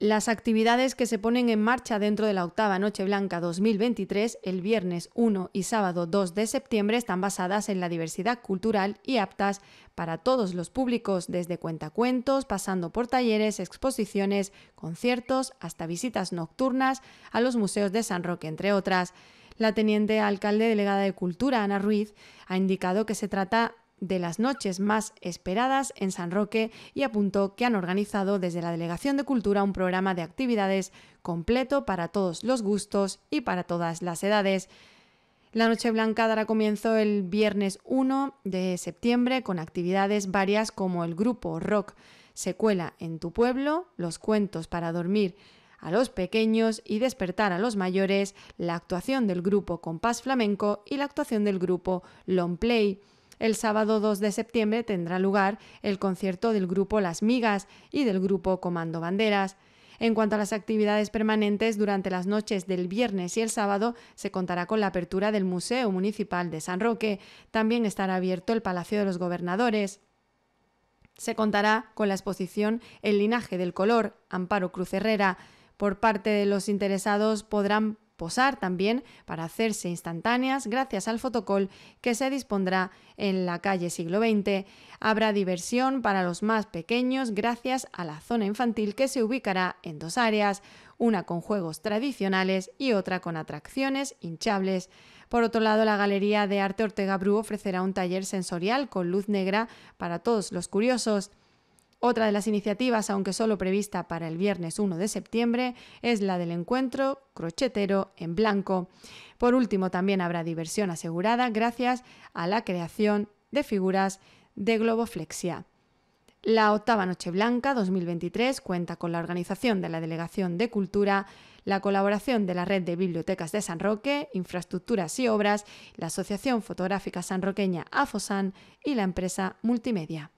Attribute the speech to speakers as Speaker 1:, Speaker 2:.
Speaker 1: las actividades que se ponen en marcha dentro de la octava Noche Blanca 2023, el viernes 1 y sábado 2 de septiembre, están basadas en la diversidad cultural y aptas para todos los públicos, desde cuentacuentos, pasando por talleres, exposiciones, conciertos, hasta visitas nocturnas a los museos de San Roque, entre otras. La teniente alcalde delegada de Cultura, Ana Ruiz, ha indicado que se trata de las noches más esperadas en San Roque y apuntó que han organizado desde la Delegación de Cultura un programa de actividades completo para todos los gustos y para todas las edades. La Noche Blanca dará comienzo el viernes 1 de septiembre con actividades varias como el grupo rock Secuela en tu pueblo, los cuentos para dormir a los pequeños y despertar a los mayores, la actuación del grupo Compás Flamenco y la actuación del grupo Long Play el sábado 2 de septiembre tendrá lugar el concierto del grupo Las Migas y del grupo Comando Banderas. En cuanto a las actividades permanentes, durante las noches del viernes y el sábado se contará con la apertura del Museo Municipal de San Roque. También estará abierto el Palacio de los Gobernadores. Se contará con la exposición El linaje del color, Amparo Cruz Herrera. Por parte de los interesados podrán posar también para hacerse instantáneas gracias al fotocol que se dispondrá en la calle siglo XX. Habrá diversión para los más pequeños gracias a la zona infantil que se ubicará en dos áreas, una con juegos tradicionales y otra con atracciones hinchables. Por otro lado, la Galería de Arte Ortega Bru ofrecerá un taller sensorial con luz negra para todos los curiosos. Otra de las iniciativas, aunque solo prevista para el viernes 1 de septiembre, es la del encuentro crochetero en blanco. Por último, también habrá diversión asegurada gracias a la creación de figuras de globoflexia. La octava Noche Blanca 2023 cuenta con la organización de la Delegación de Cultura, la colaboración de la Red de Bibliotecas de San Roque, Infraestructuras y Obras, la Asociación Fotográfica Sanroqueña AFOSAN y la empresa Multimedia.